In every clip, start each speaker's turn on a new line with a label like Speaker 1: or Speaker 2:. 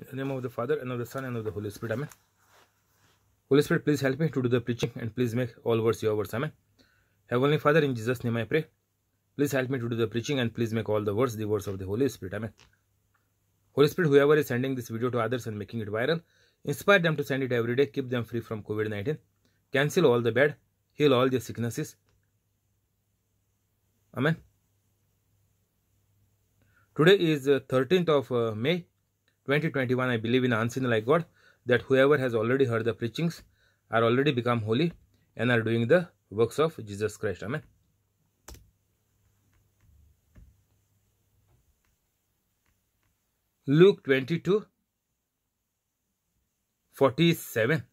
Speaker 1: In the name of the Father, and of the Son, and of the Holy Spirit. Amen. Holy Spirit, please help me to do the preaching and please make all words your words. Amen. Heavenly Father, in Jesus' name I pray. Please help me to do the preaching and please make all the words the words of the Holy Spirit. Amen. Holy Spirit, whoever is sending this video to others and making it viral, inspire them to send it every day. Keep them free from COVID 19. Cancel all the bad. Heal all their sicknesses. Amen. Today is 13th uh, of uh, May 2021 I believe in unseen like God that whoever has already heard the preachings are already become holy and are doing the works of Jesus Christ. Amen. Luke 22 47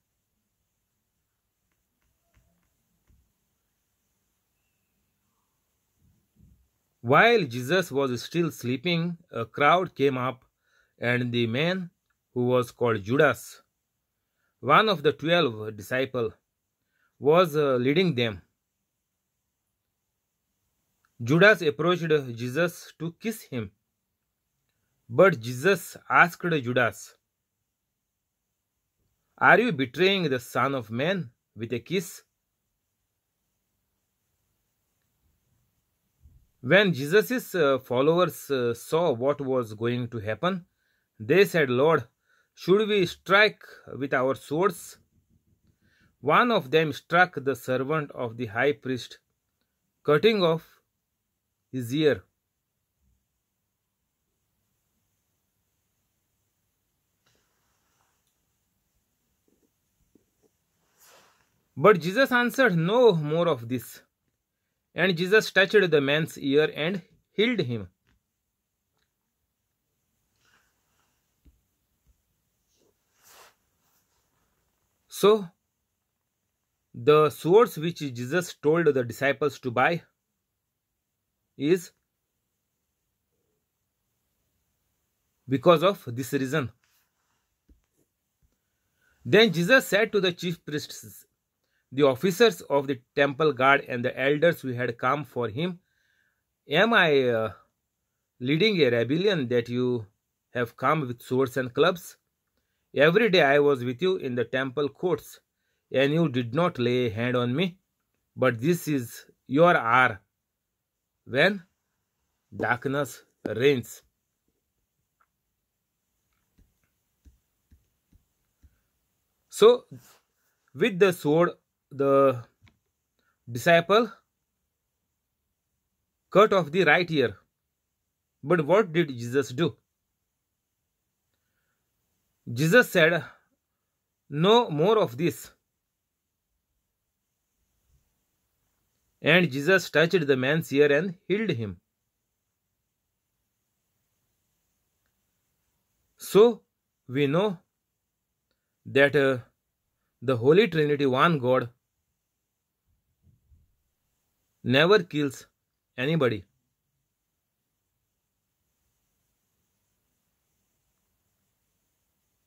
Speaker 1: While Jesus was still sleeping, a crowd came up and the man who was called Judas, one of the twelve disciples, was uh, leading them. Judas approached Jesus to kiss him. But Jesus asked Judas, Are you betraying the Son of Man with a kiss? When Jesus' uh, followers uh, saw what was going to happen, they said, Lord, should we strike with our swords? One of them struck the servant of the high priest, cutting off his ear. But Jesus answered, No more of this. And Jesus touched the man's ear and healed him. So, the swords which Jesus told the disciples to buy is because of this reason. Then Jesus said to the chief priests, the officers of the temple guard, and the elders who had come for him, Am I uh, leading a rebellion that you have come with swords and clubs? Every day I was with you in the temple courts, and you did not lay a hand on me. But this is your hour when darkness reigns. So, with the sword, the disciple cut off the right ear. But what did Jesus do? Jesus said, No more of this. And Jesus touched the man's ear and healed him. So we know that uh, the Holy Trinity, one God, never kills anybody.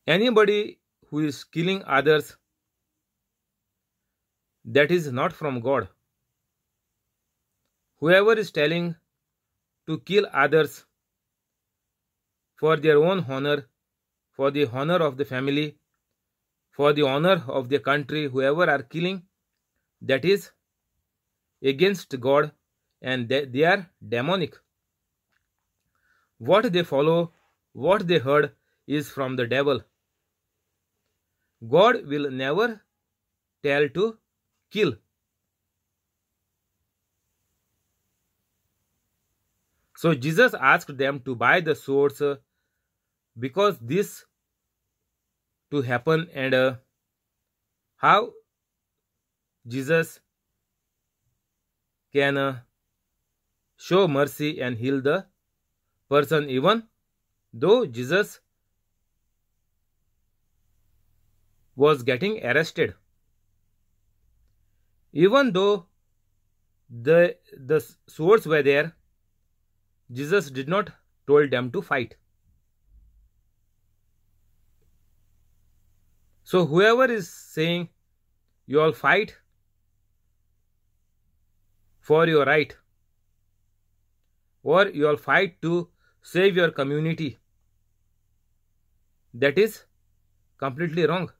Speaker 1: Anybody who is killing others, that is not from God. Whoever is telling to kill others for their own honor, for the honor of the family, for the honor of the country, whoever are killing, that is against God and they, they are demonic. What they follow, what they heard is from the devil. God will never tell to kill. So Jesus asked them to buy the swords because this to happen and uh, how Jesus can uh, show mercy and heal the person even though Jesus was getting arrested. Even though the, the swords were there, Jesus did not told them to fight. So whoever is saying you all fight for your right or you all fight to save your community that is completely wrong.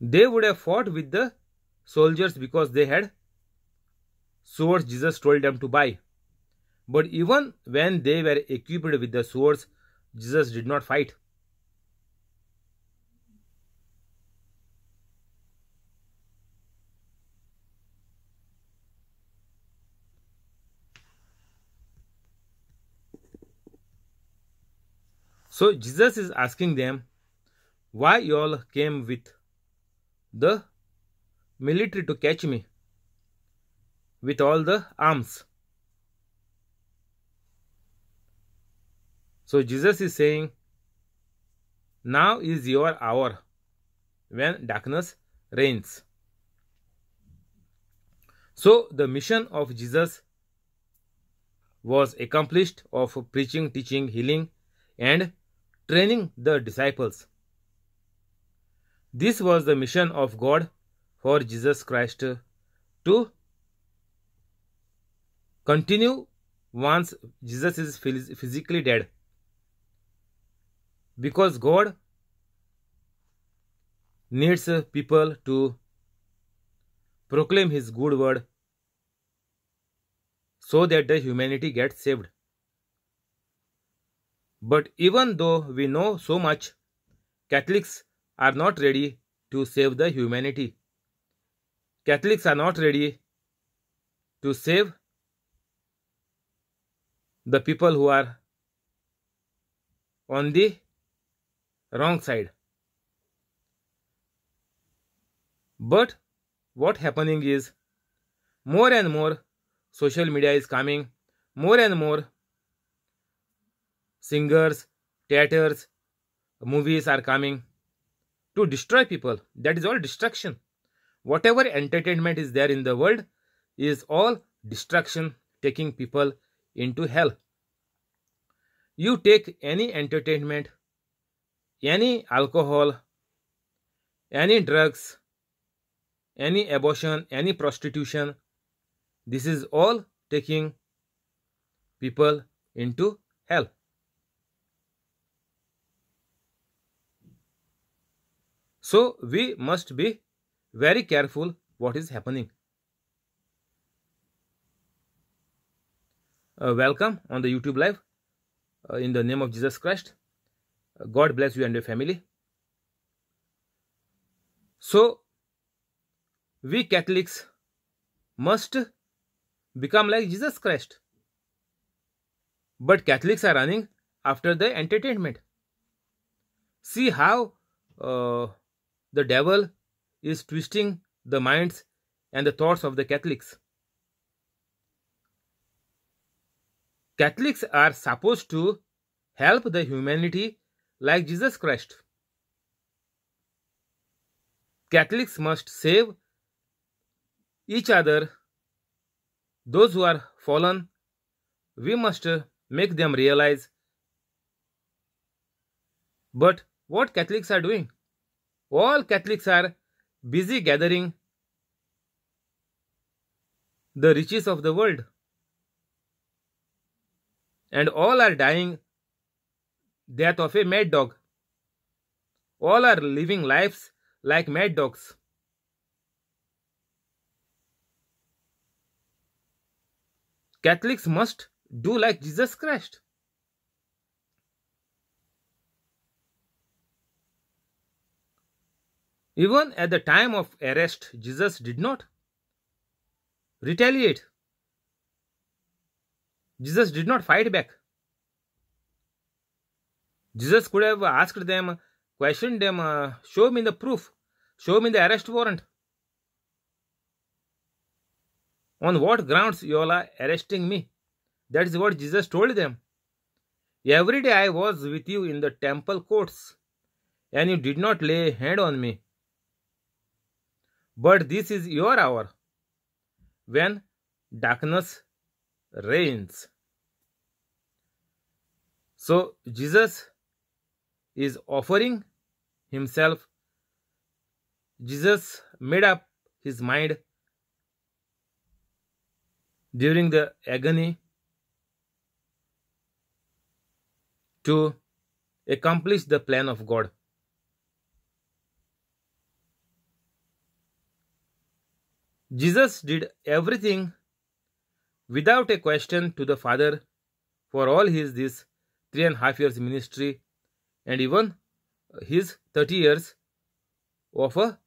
Speaker 1: they would have fought with the soldiers because they had swords Jesus told them to buy. But even when they were equipped with the swords, Jesus did not fight. So Jesus is asking them, why you all came with the military to catch me with all the arms. So Jesus is saying, Now is your hour when darkness reigns. So the mission of Jesus was accomplished of preaching, teaching, healing and training the disciples. This was the mission of God for Jesus Christ to continue once Jesus is physically dead. Because God needs people to proclaim his good word so that the humanity gets saved. But even though we know so much, Catholics are not ready to save the humanity. Catholics are not ready to save the people who are on the wrong side. But what happening is more and more social media is coming, more and more singers, theaters, movies are coming to destroy people. That is all destruction. Whatever entertainment is there in the world is all destruction, taking people into hell. You take any entertainment, any alcohol, any drugs, any abortion, any prostitution, this is all taking people into hell. So we must be very careful what is happening. Uh, welcome on the YouTube live. Uh, in the name of Jesus Christ, uh, God bless you and your family. So, we Catholics must become like Jesus Christ. But Catholics are running after the entertainment. See how uh, the devil is twisting the minds and the thoughts of the Catholics. Catholics are supposed to help the humanity like Jesus Christ. Catholics must save each other, those who are fallen. We must make them realize. But what Catholics are doing? All Catholics are busy gathering the riches of the world. And all are dying death of a mad dog. All are living lives like mad dogs. Catholics must do like Jesus Christ. Even at the time of arrest, Jesus did not retaliate. Jesus did not fight back. Jesus could have asked them, questioned them, uh, show me the proof, show me the arrest warrant. On what grounds you all are arresting me? That is what Jesus told them. Every day I was with you in the temple courts, and you did not lay hand on me but this is your hour when darkness reigns. So Jesus is offering himself. Jesus made up his mind during the agony to accomplish the plan of God. Jesus did everything without a question to the Father for all his this three and a half years ministry and even his 30 years of a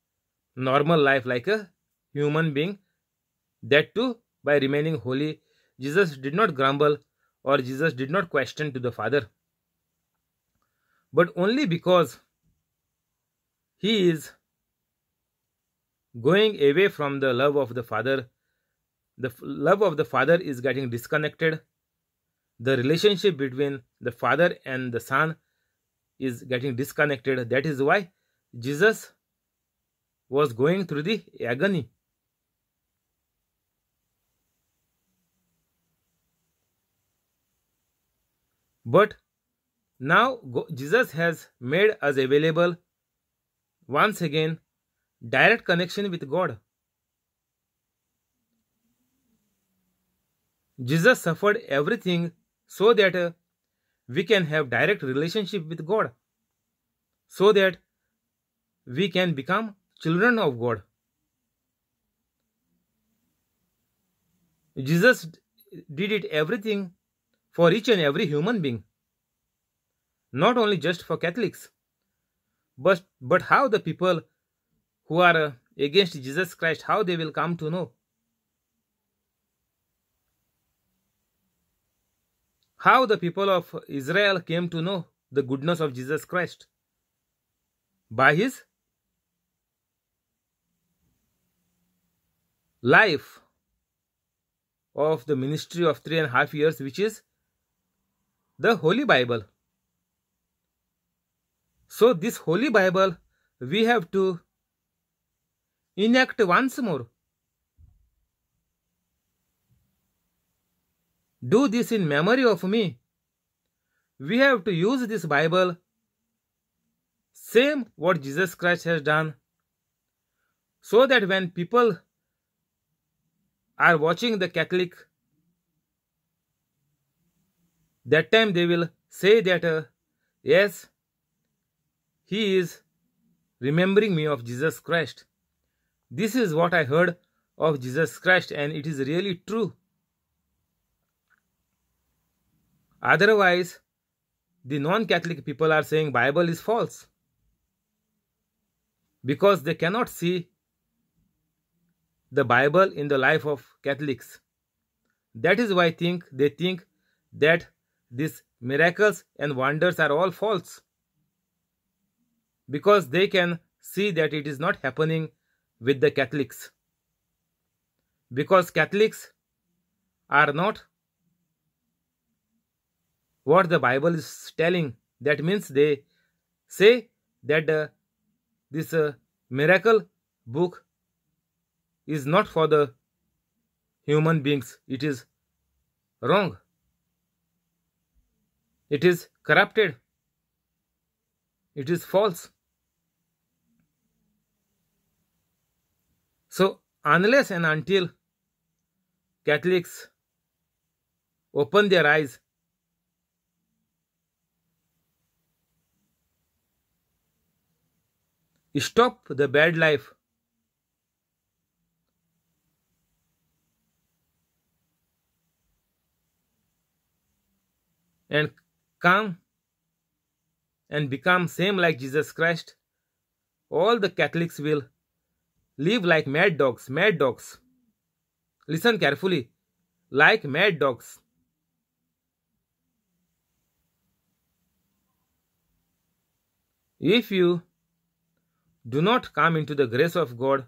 Speaker 1: normal life like a human being that too by remaining holy jesus did not grumble or jesus did not question to the father but only because he is going away from the love of the father the love of the father is getting disconnected the relationship between the father and the son is getting disconnected that is why jesus was going through the agony but now jesus has made us available once again direct connection with God. Jesus suffered everything so that we can have direct relationship with God, so that we can become children of God. Jesus did it everything for each and every human being, not only just for Catholics, but, but how the people who are uh, against Jesus Christ, how they will come to know. How the people of Israel came to know the goodness of Jesus Christ? By his life of the ministry of three and a half years, which is the Holy Bible. So, this Holy Bible, we have to Inact once more. Do this in memory of me. We have to use this Bible. Same what Jesus Christ has done. So that when people are watching the Catholic, that time they will say that, uh, yes, he is remembering me of Jesus Christ. This is what I heard of Jesus Christ, and it is really true. Otherwise, the non-Catholic people are saying Bible is false because they cannot see the Bible in the life of Catholics. That is why think they think that these miracles and wonders are all false because they can see that it is not happening with the Catholics because Catholics are not what the Bible is telling. That means they say that uh, this uh, miracle book is not for the human beings. It is wrong. It is corrupted. It is false. unless and until Catholics open their eyes stop the bad life and come and become same like Jesus Christ all the Catholics will Live like mad dogs, mad dogs. Listen carefully. Like mad dogs. If you do not come into the grace of God,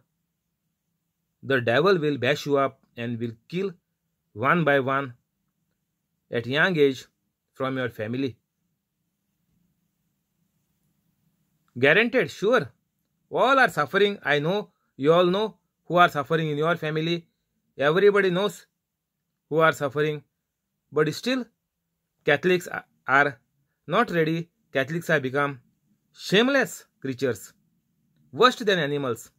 Speaker 1: the devil will bash you up and will kill one by one at young age from your family. Guaranteed, sure. All are suffering, I know, you all know who are suffering in your family. Everybody knows who are suffering. But still, Catholics are not ready. Catholics have become shameless creatures, worse than animals.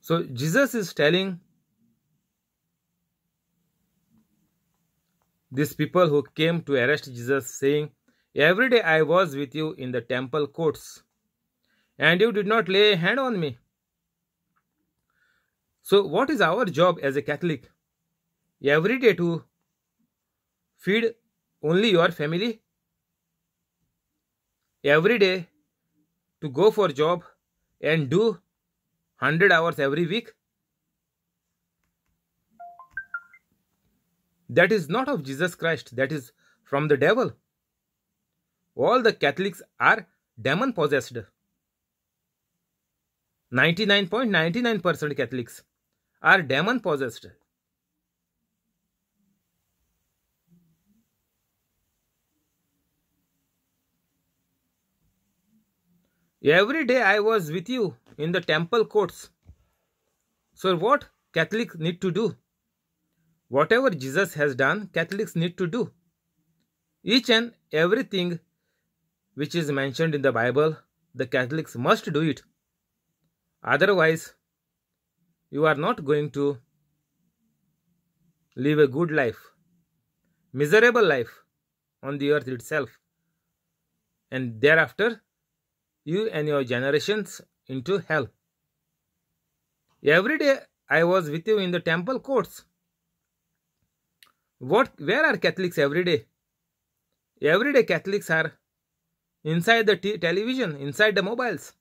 Speaker 1: So Jesus is telling these people who came to arrest Jesus, saying, Every day I was with you in the temple courts, and you did not lay a hand on me. So, what is our job as a Catholic? Every day to feed only your family? Every day to go for job and do 100 hours every week? that is not of Jesus Christ, that is from the devil. All the Catholics are demon possessed. 99.99% Catholics are demon possessed. Every day I was with you in the temple courts. So what Catholics need to do? Whatever Jesus has done, Catholics need to do. Each and everything which is mentioned in the Bible, the Catholics must do it. Otherwise, you are not going to live a good life, miserable life on the earth itself. And thereafter, you and your generations into hell. Every day I was with you in the temple courts. What, where are Catholics every day? Every day Catholics are inside the television, inside the mobiles,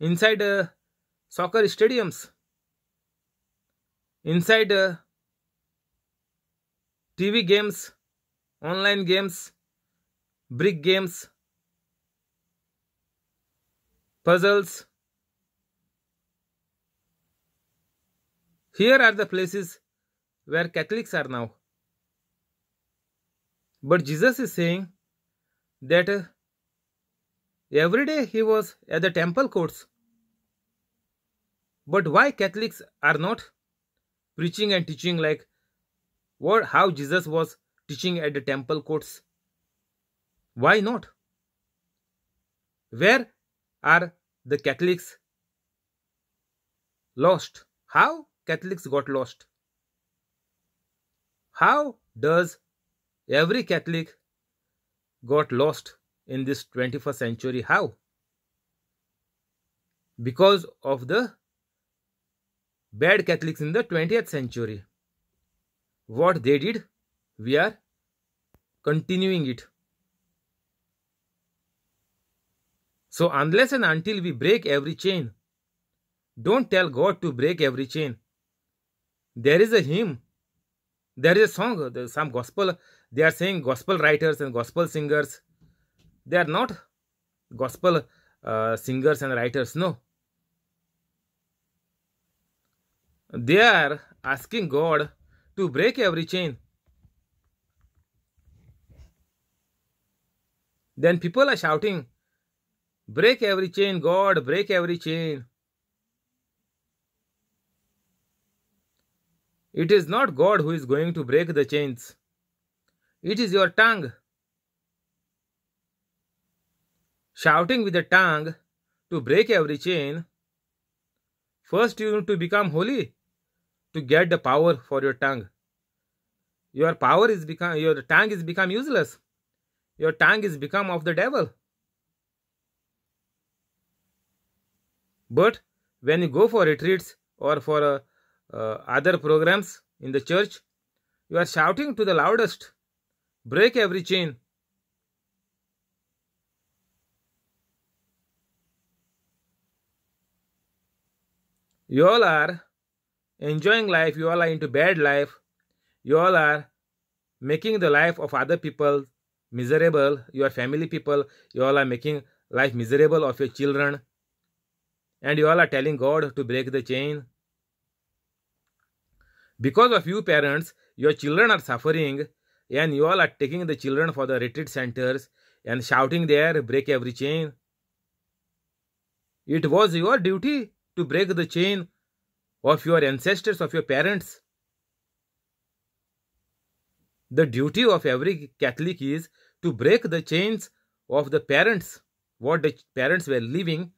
Speaker 1: inside uh, soccer stadiums, inside uh, TV games, online games, brick games, puzzles. Here are the places where Catholics are now. But Jesus is saying that uh, every day he was at the temple courts. But why Catholics are not preaching and teaching like what how Jesus was teaching at the temple courts? Why not? Where are the Catholics lost? How Catholics got lost? How does every Catholic got lost in this 21st century? How? Because of the bad Catholics in the 20th century. What they did, we are continuing it. So unless and until we break every chain, don't tell God to break every chain. There is a hymn there is a song, there is some gospel, they are saying gospel writers and gospel singers. They are not gospel uh, singers and writers, no. They are asking God to break every chain. Then people are shouting, break every chain, God, break every chain. It is not God who is going to break the chains. It is your tongue. Shouting with the tongue to break every chain. First you need to become holy to get the power for your tongue. Your power is become your tongue is become useless. Your tongue is become of the devil. But when you go for retreats or for a uh, other programs in the church, you are shouting to the loudest, break every chain. You all are enjoying life, you all are into bad life, you all are making the life of other people miserable, your family people, you all are making life miserable of your children, and you all are telling God to break the chain. Because of you parents, your children are suffering and you all are taking the children for the retreat centers and shouting there, break every chain. It was your duty to break the chain of your ancestors, of your parents. The duty of every Catholic is to break the chains of the parents, what the parents were living,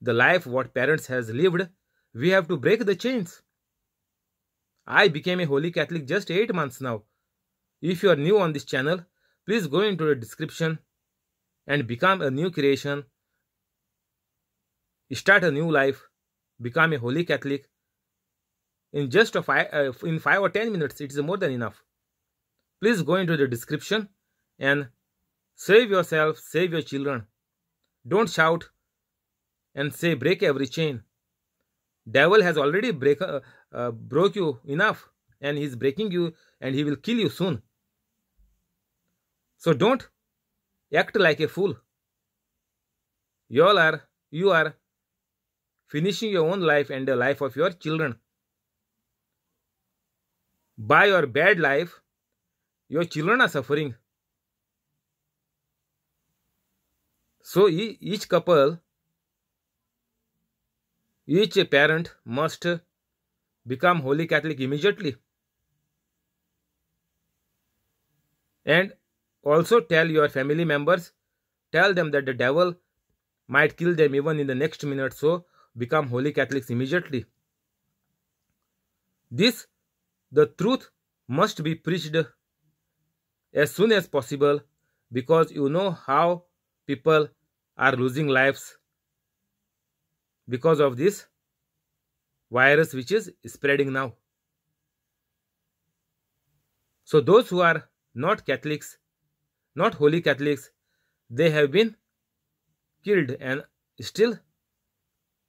Speaker 1: the life what parents has lived. We have to break the chains. I became a Holy Catholic just 8 months now. If you are new on this channel, please go into the description and become a new creation. Start a new life. Become a Holy Catholic. In just five, uh, in 5 or 10 minutes, it is more than enough. Please go into the description and save yourself, save your children. Don't shout and say break every chain. Devil has already break, uh, uh, broke you enough and he's breaking you and he will kill you soon. So don't act like a fool. You all are, you are finishing your own life and the life of your children. By your bad life, your children are suffering. So each couple, each parent must become Holy Catholic immediately. And also tell your family members, tell them that the devil might kill them even in the next minute, so become Holy Catholics immediately. This, the truth, must be preached as soon as possible because you know how people are losing lives because of this virus which is spreading now. So those who are not Catholics, not holy Catholics, they have been killed and still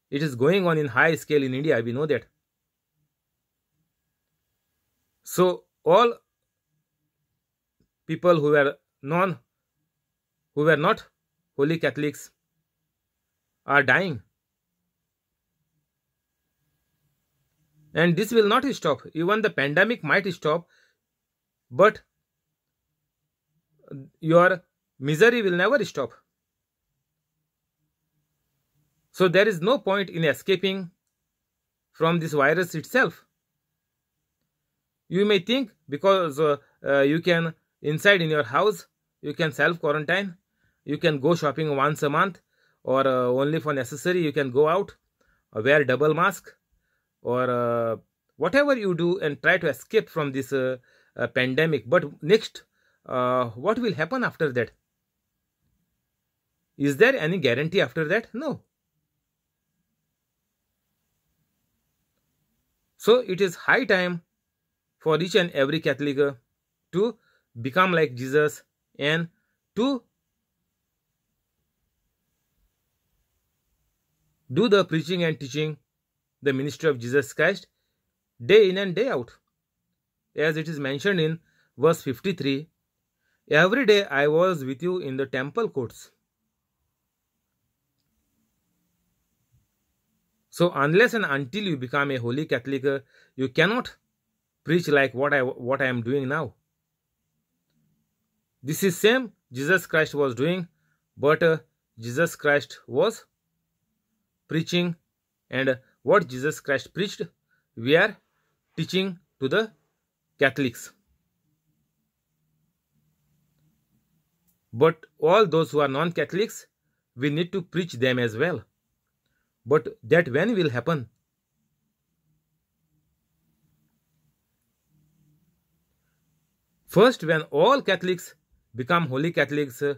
Speaker 1: it is going on in high scale in India, we know that. So all people who were non who were not holy Catholics are dying And this will not stop. Even the pandemic might stop, but your misery will never stop. So there is no point in escaping from this virus itself. You may think because uh, uh, you can inside in your house, you can self quarantine, you can go shopping once a month or uh, only for necessary, you can go out, wear double mask, or uh, whatever you do and try to escape from this uh, uh, pandemic but next what will happen after that is there any guarantee after that no so it is high time for each and every catholic to become like jesus and to do the preaching and teaching the ministry of Jesus Christ day in and day out. As it is mentioned in verse 53 Every day I was with you in the temple courts. So, unless and until you become a holy Catholic, you cannot preach like what I, what I am doing now. This is same Jesus Christ was doing, but uh, Jesus Christ was preaching and what Jesus Christ preached, we are teaching to the Catholics. But all those who are non-Catholics, we need to preach them as well. But that when will happen? First, when all Catholics become Holy Catholics, uh,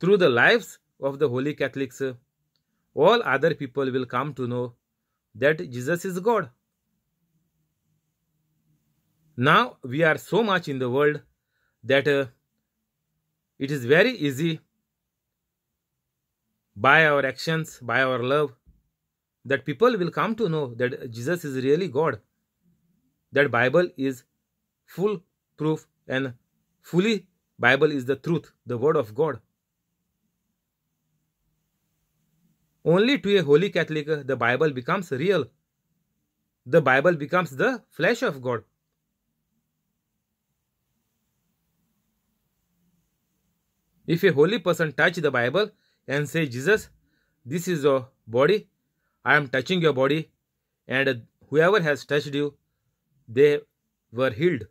Speaker 1: through the lives of the Holy Catholics, uh, all other people will come to know that Jesus is God. Now we are so much in the world that uh, it is very easy by our actions, by our love, that people will come to know that Jesus is really God. That Bible is full proof and fully Bible is the truth, the word of God. Only to a holy Catholic the Bible becomes real. The Bible becomes the flesh of God. If a holy person touch the Bible and say, Jesus, this is your body, I am touching your body, and whoever has touched you, they were healed.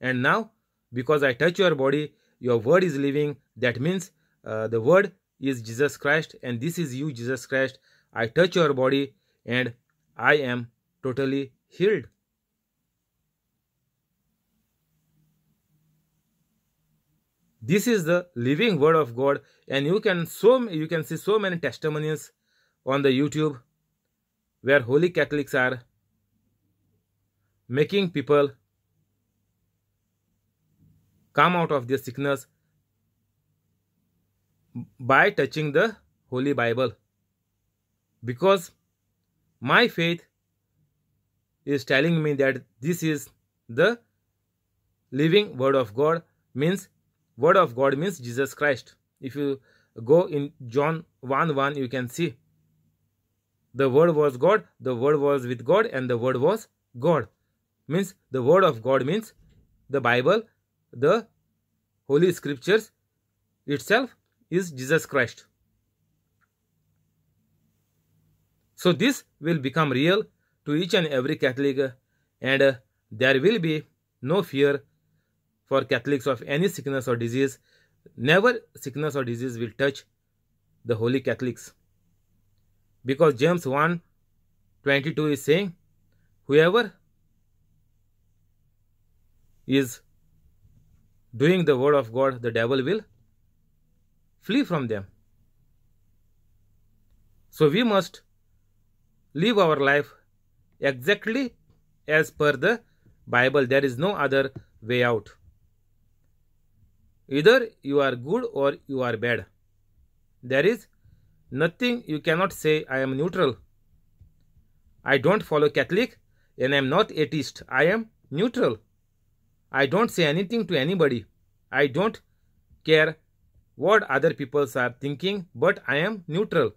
Speaker 1: And now, because I touch your body, your word is living. That means uh, the word is Jesus Christ and this is you Jesus Christ. I touch your body and I am totally healed. This is the living word of God and you can so you can see so many testimonies on the YouTube where holy Catholics are making people come out of their sickness by touching the Holy Bible because my faith is telling me that this is the living word of God means word of God means Jesus Christ. If you go in John 1 1 you can see the word was God, the word was with God and the word was God means the word of God means the Bible, the holy scriptures itself is Jesus Christ. So this will become real to each and every Catholic and uh, there will be no fear for Catholics of any sickness or disease. Never sickness or disease will touch the holy Catholics. Because James 1 22 is saying, whoever is doing the word of God, the devil will flee from them. So we must live our life exactly as per the Bible. There is no other way out. Either you are good or you are bad. There is nothing you cannot say, I am neutral. I don't follow Catholic and I am not atheist. I am neutral. I don't say anything to anybody. I don't care what other people are thinking but i am neutral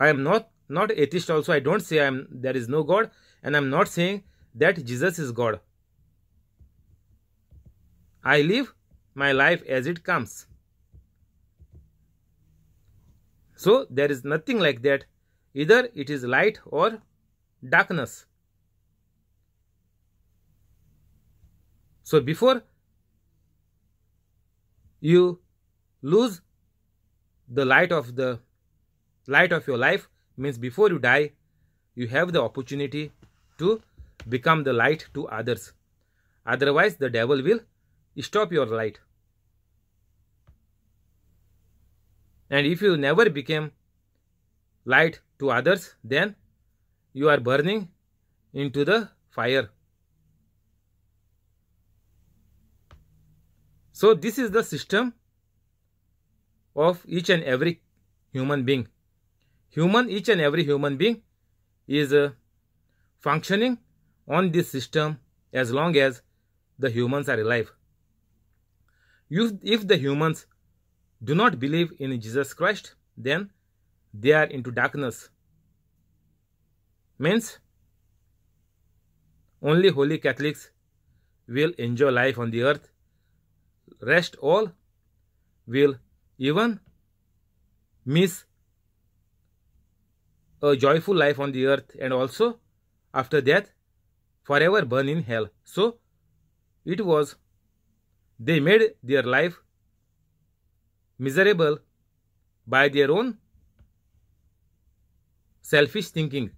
Speaker 1: i am not not atheist also i don't say i am there is no god and i'm not saying that jesus is god i live my life as it comes so there is nothing like that either it is light or darkness so before you lose the light of the light of your life means before you die you have the opportunity to become the light to others otherwise the devil will stop your light and if you never became light to others then you are burning into the fire So this is the system of each and every human being. Human, each and every human being is uh, functioning on this system as long as the humans are alive. If, if the humans do not believe in Jesus Christ, then they are into darkness. Means only holy Catholics will enjoy life on the earth rest all will even miss a joyful life on the earth and also after death forever burn in hell so it was they made their life miserable by their own selfish thinking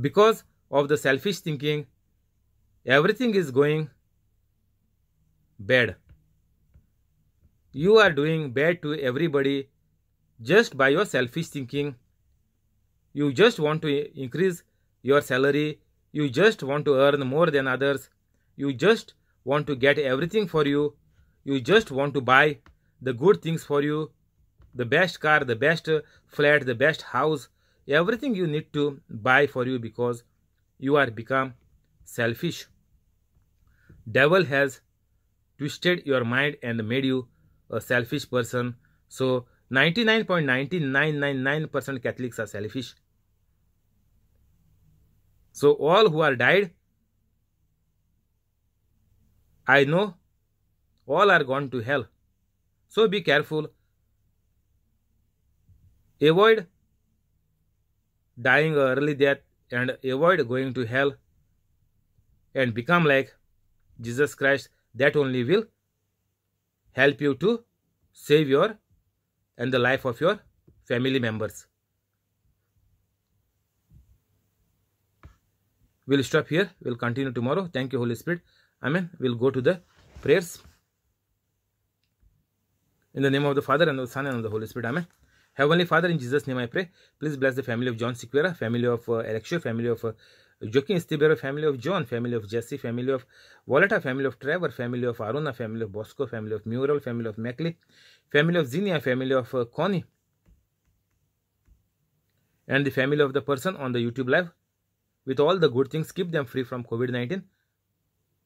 Speaker 1: because of the selfish thinking everything is going bad. You are doing bad to everybody just by your selfish thinking. You just want to increase your salary. You just want to earn more than others. You just want to get everything for you. You just want to buy the good things for you the best car, the best flat, the best house. Everything you need to buy for you because you are become selfish. Devil has twisted your mind and made you a selfish person. So 99.9999% Catholics are selfish. So all who are died, I know, all are gone to hell. So be careful. Avoid dying early death and avoid going to hell and become like Jesus Christ that only will help you to save your and the life of your family members. We'll stop here. We'll continue tomorrow. Thank you, Holy Spirit. Amen. We'll go to the prayers. In the name of the Father, and of the Son, and of the Holy Spirit. Amen. Heavenly Father, in Jesus' name I pray. Please bless the family of John Sequeira, family of uh, family of uh, Joachim Stibera, family of John, family of Jesse, family of Volata, family of Trevor, family of Aruna, family of Bosco, family of Mural, family of Mackley, family of Zinia, family of uh, Connie, and the family of the person on the YouTube live. With all the good things, keep them free from COVID 19.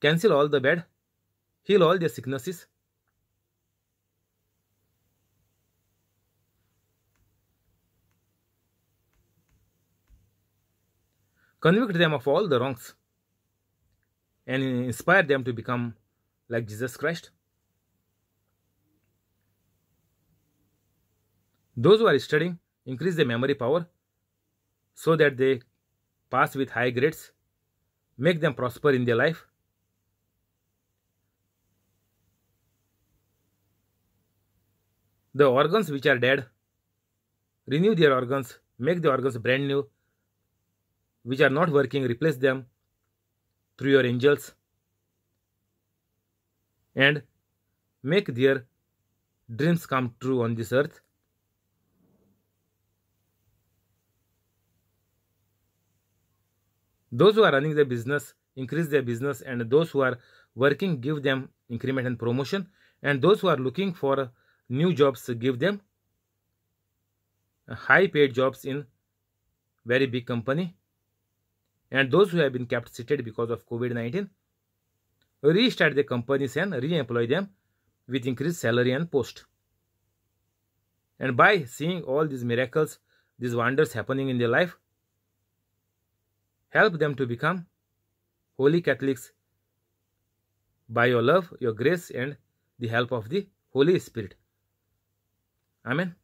Speaker 1: Cancel all the bad. Heal all their sicknesses. convict them of all the wrongs, and inspire them to become like Jesus Christ. Those who are studying increase their memory power so that they pass with high grades, make them prosper in their life. The organs which are dead, renew their organs, make the organs brand new which are not working, replace them through your angels and make their dreams come true on this earth. Those who are running their business, increase their business and those who are working, give them increment and promotion and those who are looking for new jobs, give them high paid jobs in very big company and those who have been kept seated because of COVID-19, restart the companies and re-employ them with increased salary and post. And by seeing all these miracles, these wonders happening in their life, help them to become holy Catholics by your love, your grace, and the help of the Holy Spirit. Amen.